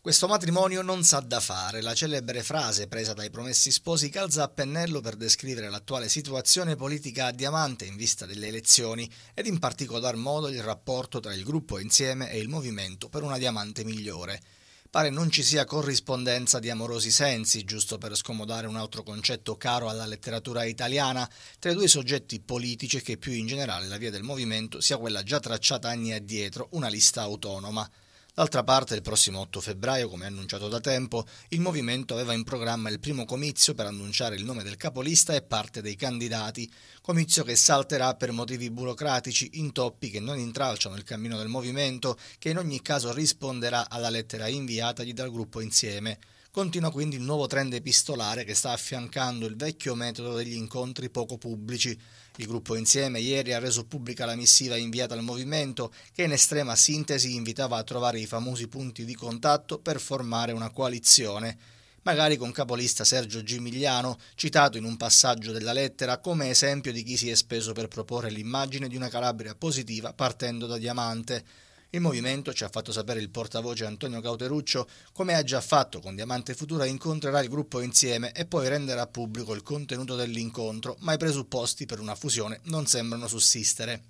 Questo matrimonio non sa da fare, la celebre frase presa dai promessi sposi calza a pennello per descrivere l'attuale situazione politica a diamante in vista delle elezioni ed in particolar modo il rapporto tra il gruppo insieme e il movimento per una diamante migliore. Pare non ci sia corrispondenza di amorosi sensi, giusto per scomodare un altro concetto caro alla letteratura italiana, tra i due soggetti politici e che più in generale la via del movimento sia quella già tracciata anni addietro, una lista autonoma. D'altra parte, il prossimo 8 febbraio, come annunciato da tempo, il movimento aveva in programma il primo comizio per annunciare il nome del capolista e parte dei candidati, comizio che salterà per motivi burocratici, intoppi che non intralciano il cammino del movimento, che in ogni caso risponderà alla lettera inviatagli dal gruppo insieme. Continua quindi il nuovo trend epistolare che sta affiancando il vecchio metodo degli incontri poco pubblici. Il gruppo Insieme ieri ha reso pubblica la missiva inviata al movimento che in estrema sintesi invitava a trovare i famosi punti di contatto per formare una coalizione, magari con capolista Sergio Gimigliano, citato in un passaggio della lettera come esempio di chi si è speso per proporre l'immagine di una Calabria positiva partendo da Diamante. Il movimento, ci ha fatto sapere il portavoce Antonio Cauteruccio, come ha già fatto con Diamante Futura, incontrerà il gruppo insieme e poi renderà pubblico il contenuto dell'incontro, ma i presupposti per una fusione non sembrano sussistere.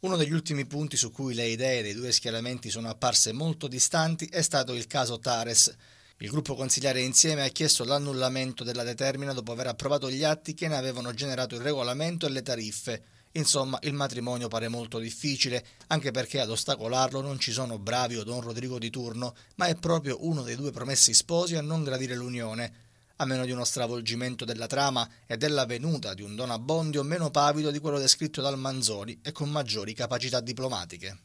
Uno degli ultimi punti su cui le idee dei due schieramenti sono apparse molto distanti è stato il caso Tares. Il gruppo consigliare insieme ha chiesto l'annullamento della determina dopo aver approvato gli atti che ne avevano generato il regolamento e le tariffe. Insomma, il matrimonio pare molto difficile, anche perché ad ostacolarlo non ci sono Bravi o Don Rodrigo di turno, ma è proprio uno dei due promessi sposi a non gradire l'unione. A meno di uno stravolgimento della trama e della venuta di un Don Abbondio meno pavido di quello descritto dal Manzoni e con maggiori capacità diplomatiche.